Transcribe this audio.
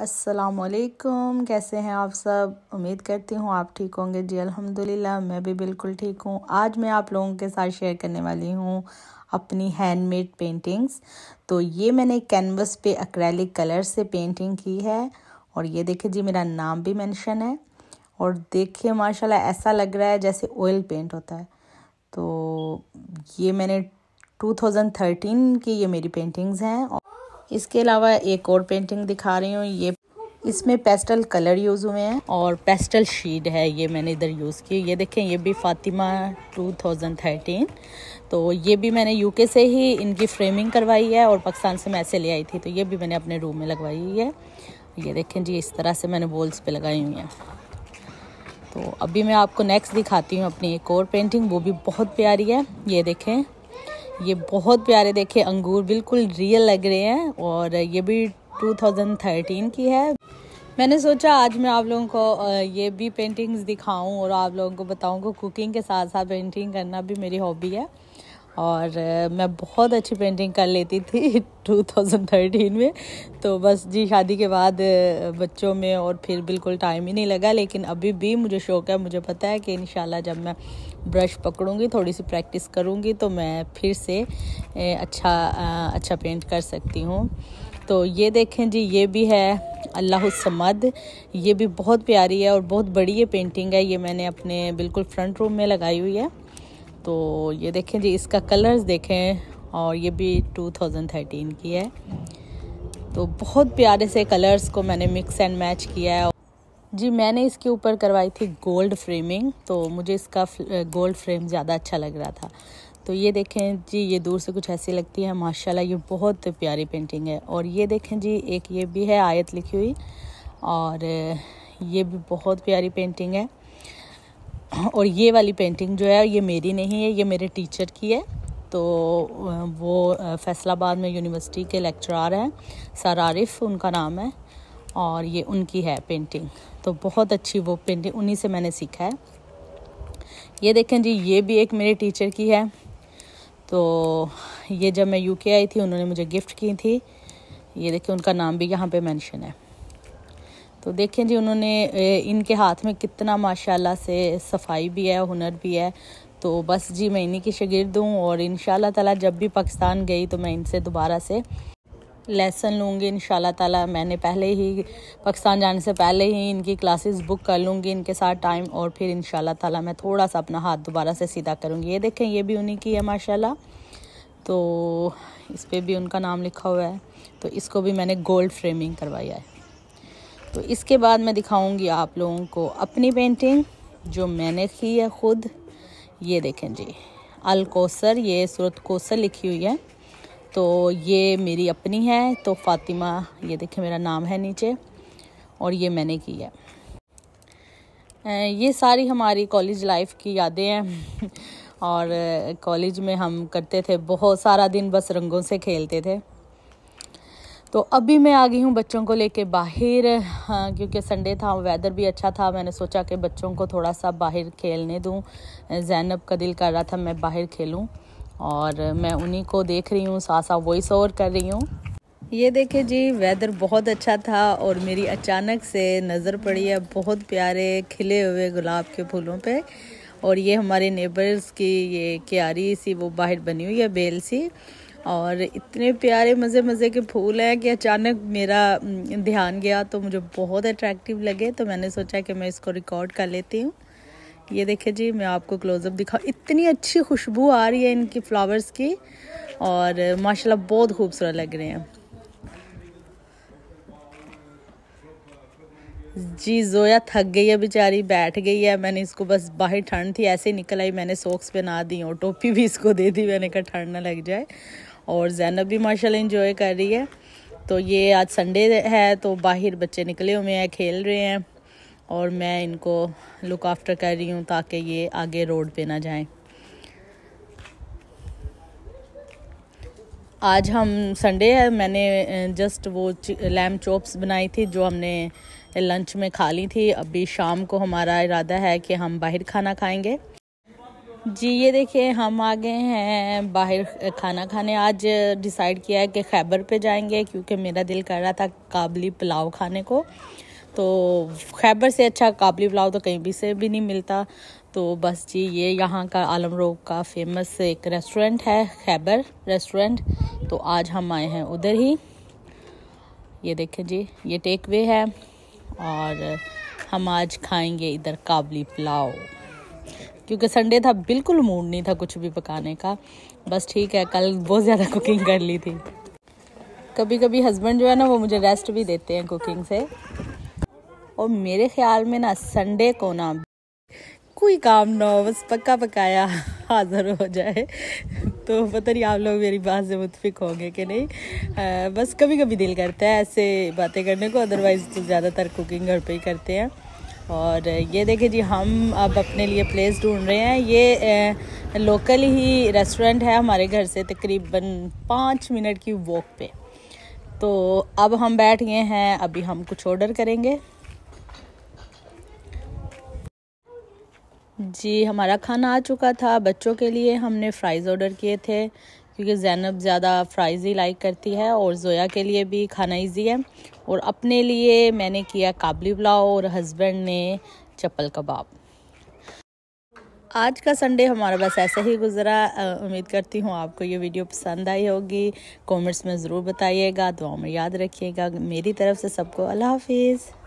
असलकुम कैसे हैं आप सब उम्मीद करती हूँ आप ठीक होंगे जी अल्हम्दुलिल्लाह मैं भी बिल्कुल ठीक हूँ आज मैं आप लोगों के साथ शेयर करने वाली हूँ अपनी हैंडमेड पेंटिंग्स तो ये मैंने कैनवस पे अक्रैलिक कलर से पेंटिंग की है और ये देखिए जी मेरा नाम भी मेंशन है और देखिए माशाल्लाह ऐसा लग रहा है जैसे ऑयल पेंट होता है तो ये मैंने टू की ये मेरी पेंटिंग्स हैं इसके अलावा एक और पेंटिंग दिखा रही हूँ ये इसमें पेस्टल कलर यूज़ हुए हैं और पेस्टल शीड है ये मैंने इधर यूज़ की ये देखें ये भी फातिमा 2013 तो ये भी मैंने यूके से ही इनकी फ्रेमिंग करवाई है और पाकिस्तान से मैं ऐसे ले आई थी तो ये भी मैंने अपने रूम में लगवाई हुई है ये देखें जी इस तरह से मैंने वॉल्स पे लगाई हुई हैं तो अभी मैं आपको नेक्स्ट दिखाती हूँ अपनी एक और पेंटिंग वो भी बहुत प्यारी है ये देखें ये बहुत प्यारे देखे अंगूर बिल्कुल रियल लग रहे हैं और ये भी 2013 की है मैंने सोचा आज मैं आप लोगों को ये भी पेंटिंग्स दिखाऊं और आप लोगों को बताऊं कि कुकिंग के साथ साथ पेंटिंग करना भी मेरी हॉबी है और मैं बहुत अच्छी पेंटिंग कर लेती थी 2013 में तो बस जी शादी के बाद बच्चों में और फिर बिल्कुल टाइम ही नहीं लगा लेकिन अभी भी मुझे शौक़ है मुझे पता है कि इन जब मैं ब्रश पकड़ूँगी थोड़ी सी प्रैक्टिस करूँगी तो मैं फिर से अच्छा अच्छा पेंट कर सकती हूँ तो ये देखें जी ये भी है अल्लाह समद ये भी बहुत प्यारी है और बहुत बड़ी ये पेंटिंग है ये मैंने अपने बिल्कुल फ्रंट रूम में लगाई हुई है तो ये देखें जी इसका कलर्स देखें और ये भी 2013 की है तो बहुत प्यारे से कलर्स को मैंने मिक्स एंड मैच किया है जी मैंने इसके ऊपर करवाई थी गोल्ड फ्रेमिंग तो मुझे इसका गोल्ड फ्रेम ज़्यादा अच्छा लग रहा था तो ये देखें जी ये दूर से कुछ ऐसी लगती है माशाल्लाह ये बहुत प्यारी पेंटिंग है और ये देखें जी एक ये भी है आयत लिखी हुई और ये भी बहुत प्यारी पेंटिंग है और ये वाली पेंटिंग जो है ये मेरी नहीं है ये मेरे टीचर की है तो वो फैसलाबाद में यूनिवर्सिटी के लेक्चरार हैं सर आरिफ उनका नाम है और ये उनकी है पेंटिंग तो बहुत अच्छी वो पेंटिंग उन्हीं से मैंने सीखा है ये देखें जी ये भी एक मेरे टीचर की है तो ये जब मैं यूके आई थी उन्होंने मुझे गिफ्ट की थी ये देखें उनका नाम भी यहाँ पे मेंशन है तो देखें जी उन्होंने इनके हाथ में कितना माशाल्लाह से सफाई भी है हुनर भी है तो बस जी मैं इन्हीं की शगिर्द हूँ और इन ताला जब भी पाकिस्तान गई तो मैं इनसे दोबारा से लेसन लूँगी इन ताला मैंने पहले ही पाकिस्तान जाने से पहले ही इनकी क्लासेस बुक कर लूँगी इनके साथ टाइम और फिर इन ताला मैं थोड़ा सा अपना हाथ दोबारा से सीधा करूँगी ये देखें ये भी उन्हीं की है माशाल्लाह तो इस पर भी उनका नाम लिखा हुआ है तो इसको भी मैंने गोल्ड फ्रेमिंग करवाई है तो इसके बाद मैं दिखाऊँगी आप लोगों को अपनी पेंटिंग जो मैंने की है ख़ुद ये देखें जी अलकोसर ये सूरत कोसर लिखी हुई है तो ये मेरी अपनी है तो फ़ातिमा ये देखिए मेरा नाम है नीचे और ये मैंने की है ये सारी हमारी कॉलेज लाइफ की यादें हैं और कॉलेज में हम करते थे बहुत सारा दिन बस रंगों से खेलते थे तो अभी मैं आ गई हूँ बच्चों को लेके बाहर हाँ, क्योंकि संडे था वेदर भी अच्छा था मैंने सोचा कि बच्चों को थोड़ा सा बाहर खेलने दूँ जैनब का दिल कर रहा था मैं बाहर खेलूँ और मैं उन्हीं को देख रही हूँ साथ साथ वॉइस ओवर कर रही हूँ ये देखे जी वेदर बहुत अच्छा था और मेरी अचानक से नज़र पड़ी है बहुत प्यारे खिले हुए गुलाब के फूलों पे और ये हमारे नेबर्स की ये क्यारी सी वो बाहर बनी हुई है बेल सी और इतने प्यारे मज़े मज़े के फूल हैं कि अचानक मेरा ध्यान गया तो मुझे बहुत अट्रैक्टिव लगे तो मैंने सोचा कि मैं इसको रिकॉर्ड कर लेती हूँ ये देखिए जी मैं आपको क्लोज़अप दिखा इतनी अच्छी खुशबू आ रही है इनकी फ़्लावर्स की और माशाल्लाह बहुत खूबसूरत लग रहे हैं जी जोया थक गई है बेचारी बैठ गई है मैंने इसको बस बाहर ठंड थी ऐसे ही निकल आई मैंने सोक्स पहना दी और टोपी भी इसको दे दी मैंने कहा ठंड ना लग जाए और जैनब भी माशाल्लाह इंजॉय कर रही है तो ये आज संडे है तो बाहर बच्चे निकले हुए हैं खेल रहे हैं और मैं इनको लुक आफ्टर कर रही हूँ ताकि ये आगे रोड पे ना जाएं आज हम संडे है मैंने जस्ट वो लैम चॉप्स बनाई थी जो हमने लंच में खा ली थी अभी शाम को हमारा इरादा है कि हम बाहर खाना खाएंगे जी ये देखिए हम आ गए हैं बाहर खाना खाने आज डिसाइड किया है कि खैबर पे जाएंगे क्योंकि मेरा दिल कर रहा था काबली पुलाव खाने को तो खैबर से अच्छा काबली पुलाव तो कहीं भी से भी नहीं मिलता तो बस जी ये यहाँ का आलम रोग का फेमस एक रेस्टोरेंट है खैबर रेस्टोरेंट तो आज हम आए हैं उधर ही ये देखें जी ये टेक वे है और हम आज खाएंगे इधर काबली पुलाव क्योंकि संडे था बिल्कुल मूड नहीं था कुछ भी पकाने का बस ठीक है कल बहुत ज़्यादा कुकिंग कर ली थी कभी कभी हस्बैंड जो है ना वो मुझे रेस्ट भी देते हैं कुकिंग से और मेरे ख्याल में ना संडे को ना कोई काम ना हो बस पक्का पकाया हाजिर हो जाए तो पता नहीं आप लोग मेरी बात से मुतफिक होंगे कि नहीं आ, बस कभी कभी दिल करता है ऐसे बातें करने को अदरवाइज़ तो ज़्यादातर कुकिंग घर पे ही करते हैं और ये देखें जी हम अब अपने लिए प्लेस ढूंढ रहे हैं ये ए, लोकल ही रेस्टोरेंट है हमारे घर से तकरीबन पाँच मिनट की वॉक पे तो अब हम बैठ गए हैं अभी हम कुछ ऑर्डर करेंगे जी हमारा खाना आ चुका था बच्चों के लिए हमने फ़्राइज़ ऑर्डर किए थे क्योंकि जैनब ज़्यादा फ़्राइज़ ही लाइक करती है और जोया के लिए भी खाना इजी है और अपने लिए मैंने किया काबली पुलाव और हस्बैंड ने चप्पल कबाब आज का संडे हमारा बस ऐसे ही गुजरा उम्मीद करती हूँ आपको ये वीडियो पसंद आई होगी कमेंट्स में ज़रूर बताइएगा दुआ में याद रखिएगा मेरी तरफ से सबको अल्लाह हाफिज़